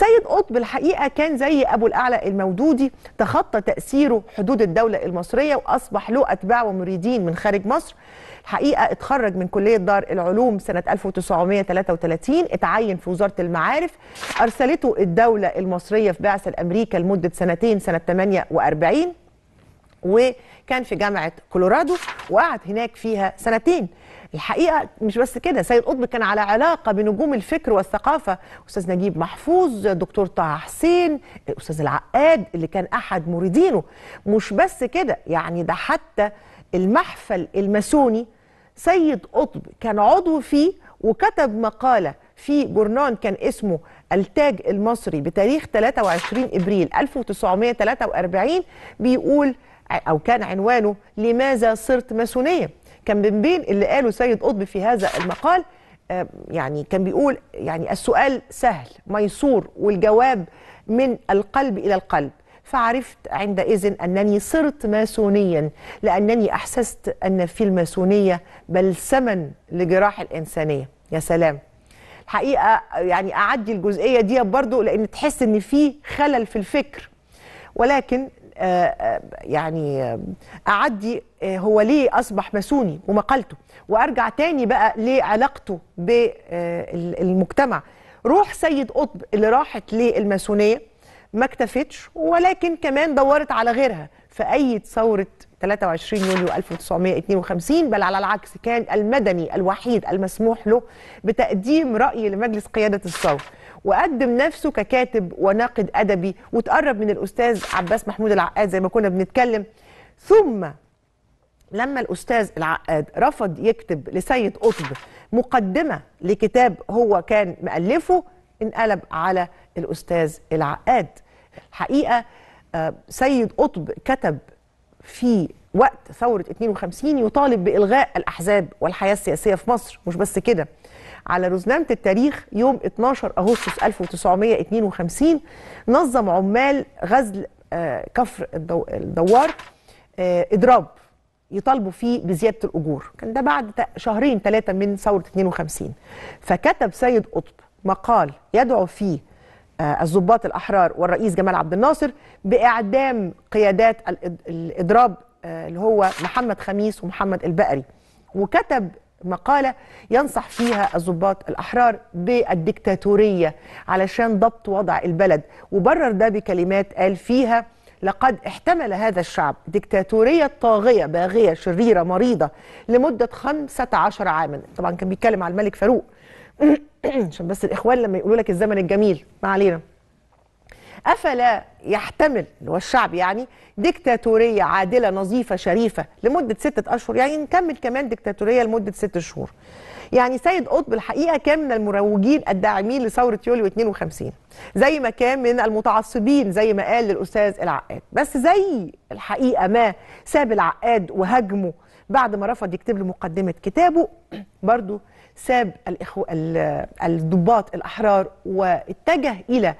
سيد قطب الحقيقة كان زي أبو الأعلى المودودي تخطى تأثيره حدود الدولة المصرية وأصبح له أتباع ومريدين من خارج مصر الحقيقة اتخرج من كلية دار العلوم سنة 1933 اتعين في وزارة المعارف أرسلته الدولة المصرية في بعثة الأمريكا لمدة سنتين سنة 48 وكان في جامعة كولورادو وقعد هناك فيها سنتين الحقيقه مش بس كده سيد قطب كان على علاقه بنجوم الفكر والثقافه استاذ نجيب محفوظ دكتور طه حسين استاذ العقاد اللي كان احد مريدينه مش بس كده يعني ده حتى المحفل الماسوني سيد قطب كان عضو فيه وكتب مقاله في جورنان كان اسمه التاج المصري بتاريخ 23 ابريل 1943 بيقول او كان عنوانه لماذا صرت ماسونيه كان من بين اللي قاله سيد قطب في هذا المقال آه، يعني كان بيقول يعني السؤال سهل ميسور والجواب من القلب إلى القلب فعرفت عندئذ أنني صرت ماسونيا لأنني أحسست أن في الماسونية بلسما لجراح الإنسانية يا سلام الحقيقة يعني أعدي الجزئية دي برضو لأن تحس أن في خلل في الفكر ولكن آه، آه، يعني اعدي آه، هو ليه اصبح ماسوني ومقالته وارجع تاني بقى لعلاقته بالمجتمع روح سيد قطب اللي راحت للماسونيه ما اكتفتش ولكن كمان دورت على غيرها في أي ثورة 23 يوليو 1952 بل على العكس كان المدني الوحيد المسموح له بتقديم رأي لمجلس قيادة الثورة وقدم نفسه ككاتب وناقد أدبي وتقرب من الأستاذ عباس محمود العقاد زي ما كنا بنتكلم ثم لما الأستاذ العقاد رفض يكتب لسيد قطب مقدمة لكتاب هو كان مألفه انقلب على الأستاذ العقاد حقيقه آه، سيد قطب كتب في وقت ثورة 52 يطالب بإلغاء الأحزاب والحياة السياسية في مصر مش بس كده على رزنامة التاريخ يوم 12 أغسطس 1952 نظم عمال غزل آه، كفر الدوار آه، إضراب يطالبوا فيه بزيادة الأجور كان ده بعد شهرين ثلاثة من ثورة 52 فكتب سيد قطب مقال يدعو فيه آه، الضباط الأحرار والرئيس جمال عبد الناصر بإعدام قيادات الإضراب آه، اللي هو محمد خميس ومحمد البقري وكتب مقالة ينصح فيها الضباط الأحرار بالديكتاتورية علشان ضبط وضع البلد وبرر ده بكلمات قال فيها لقد احتمل هذا الشعب ديكتاتورية طاغية باغية شريرة مريضة لمدة 15 عاما طبعا كان بيتكلم على الملك فاروق عشان بس الإخوان لما يقولوا لك الزمن الجميل ما علينا أفلا يحتمل اللي هو الشعب يعني ديكتاتورية عادلة نظيفة شريفة لمدة ستة أشهر يعني نكمل كمان ديكتاتورية لمدة ست شهور يعني سيد قطب الحقيقه كان من المروجين الداعمين لثوره يوليو 52 زي ما كان من المتعصبين زي ما قال للاستاذ العقاد بس زي الحقيقه ما ساب العقاد وهاجمه بعد ما رفض يكتب له مقدمه كتابه برضه ساب الإخو... الضباط الاحرار واتجه الى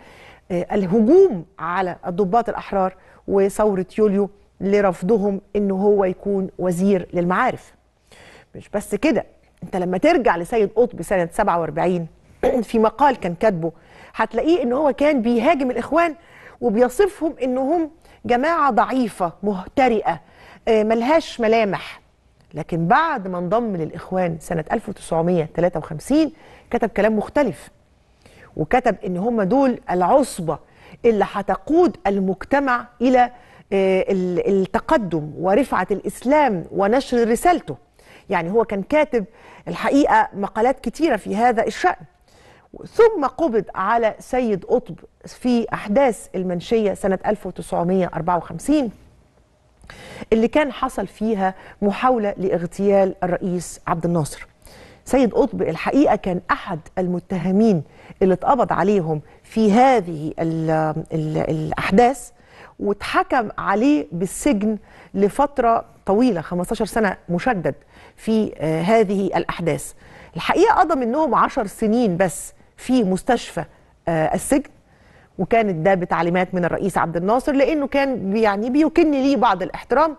آه، الهجوم على الضباط الاحرار وثوره يوليو لرفضهم ان هو يكون وزير للمعارف مش بس كده انت لما ترجع لسيد قطب سنه 47 في مقال كان كاتبه هتلاقيه ان هو كان بيهاجم الاخوان وبيصفهم انهم جماعه ضعيفه مهترئه آه، ملهاش ملامح لكن بعد ما انضم للاخوان سنه 1953 كتب كلام مختلف وكتب ان هم دول العصبه اللي هتقود المجتمع الى آه، التقدم ورفعه الاسلام ونشر رسالته يعني هو كان كاتب الحقيقة مقالات كتيرة في هذا الشأن ثم قبض على سيد قطب في أحداث المنشية سنة 1954 اللي كان حصل فيها محاولة لاغتيال الرئيس عبد الناصر سيد قطب الحقيقة كان أحد المتهمين اللي اتقبض عليهم في هذه الـ الـ الأحداث واتحكم عليه بالسجن لفترة طويلة 15 سنة مشدد في آه، هذه الأحداث الحقيقة قضى منهم عشر سنين بس في مستشفى آه، السجن وكانت ده بتعليمات من الرئيس عبد الناصر لأنه كان يعني بيكن ليه بعض الاحترام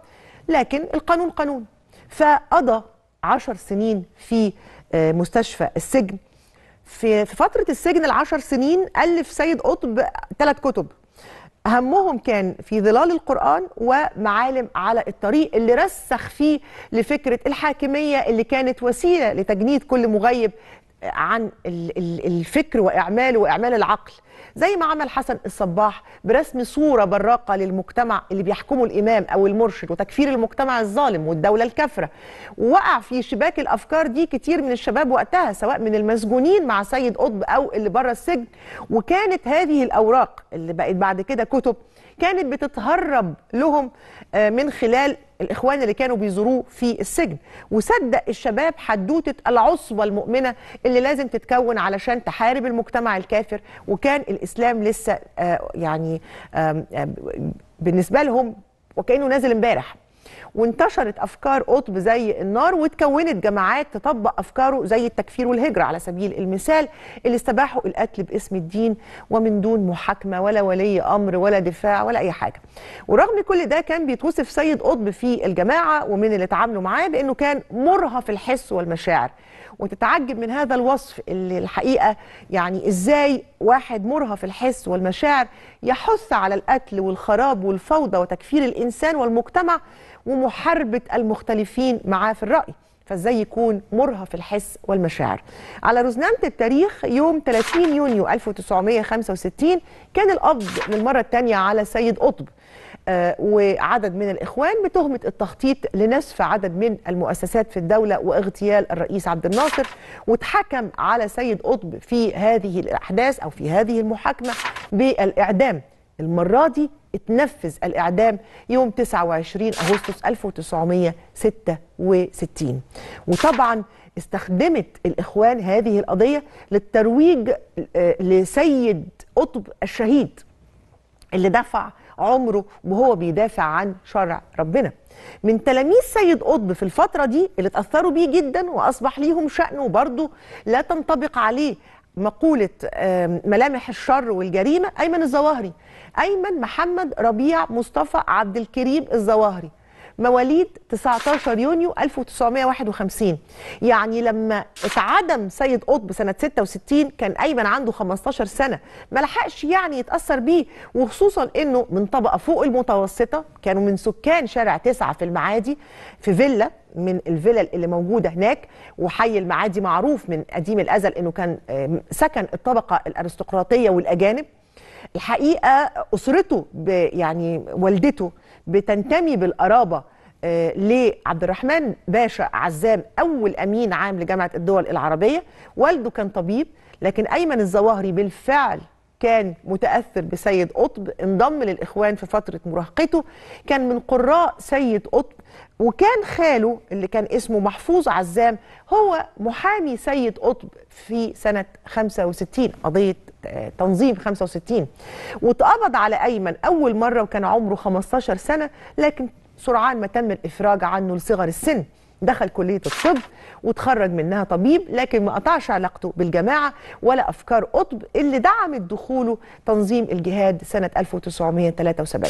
لكن القانون قانون فقضى عشر سنين في آه، مستشفى السجن في فترة السجن العشر سنين ألف سيد قطب ثلاث كتب أهمهم كان في ظلال القرآن ومعالم على الطريق اللي رسخ فيه لفكرة الحاكمية اللي كانت وسيلة لتجنيد كل مغيب عن الفكر وإعماله وإعمال العقل زي ما عمل حسن الصباح برسم صورة براقة للمجتمع اللي بيحكمه الإمام أو المرشد وتكفير المجتمع الظالم والدولة الكافرة ووقع في شباك الأفكار دي كتير من الشباب وقتها سواء من المسجونين مع سيد قطب أو اللي بره السجن وكانت هذه الأوراق اللي بقت بعد كده كتب كانت بتتهرب لهم آه، من خلال الإخوان اللي كانوا بيزوروه في السجن وصدق الشباب حدوتة العصبة المؤمنة اللي لازم تتكون علشان تحارب المجتمع الكافر وكان الإسلام لسه آه، يعني بالنسبة لهم وكأنه نازل امبارح وانتشرت افكار قطب زي النار وتكونت جماعات تطبق افكاره زي التكفير والهجره على سبيل المثال اللي استباحوا القتل باسم الدين ومن دون محاكمه ولا ولي امر ولا دفاع ولا اي حاجه ورغم كل ده كان بيتوصف سيد قطب في الجماعه ومن اللي اتعاملوا معاه بانه كان مرهف الحس والمشاعر وتتعجب من هذا الوصف اللي الحقيقه يعني ازاي واحد مرهف الحس والمشاعر يحث على القتل والخراب والفوضى وتكفير الانسان والمجتمع ومحاربة المختلفين معاه في الرأي فازاي يكون مرهف الحس والمشاعر على رزنامة التاريخ يوم 30 يونيو 1965 كان القبض للمرة الثانية على سيد قطب آه، وعدد من الإخوان بتهمة التخطيط لنسف عدد من المؤسسات في الدولة واغتيال الرئيس عبد الناصر واتحكم على سيد قطب في هذه الأحداث أو في هذه المحاكمة بالإعدام المرة دي اتنفذ الإعدام يوم 29 أغسطس 1966 وطبعا استخدمت الإخوان هذه القضية للترويج آه، لسيد قطب الشهيد اللي دفع عمره وهو بيدافع عن شرع ربنا من تلاميذ سيد قطب في الفترة دي اللي اتأثروا بيه جدا وأصبح ليهم شأن وبرضه لا تنطبق عليه مقولة ملامح الشر والجريمة أيمن الظواهري أيمن محمد ربيع مصطفى عبد الكريم الظواهري مواليد 19 يونيو 1951 يعني لما اتعدم سيد قطب سنة 66 كان أيمن عنده 15 سنة ما لحقش يعني يتأثر بيه وخصوصا أنه من طبقة فوق المتوسطة كانوا من سكان شارع 9 في المعادي في فيلا من الفلل اللي موجوده هناك وحي المعادي معروف من قديم الازل انه كان سكن الطبقه الارستقراطيه والاجانب الحقيقه اسرته يعني والدته بتنتمي بالقرابه آه، لعبد الرحمن باشا عزام اول امين عام لجامعه الدول العربيه والده كان طبيب لكن ايمن الظواهري بالفعل كان متاثر بسيد قطب انضم للاخوان في فتره مراهقته كان من قراء سيد قطب وكان خاله اللي كان اسمه محفوظ عزام هو محامي سيد قطب في سنه 65 قضيه آه، تنظيم 65 واتقبض على ايمن اول مره وكان عمره 15 سنه لكن سرعان ما تم الإفراج عنه لصغر السن دخل كلية الطب وتخرج منها طبيب لكن ما قطعش علاقته بالجماعة ولا أفكار قطب اللي دعمت دخوله تنظيم الجهاد سنة 1973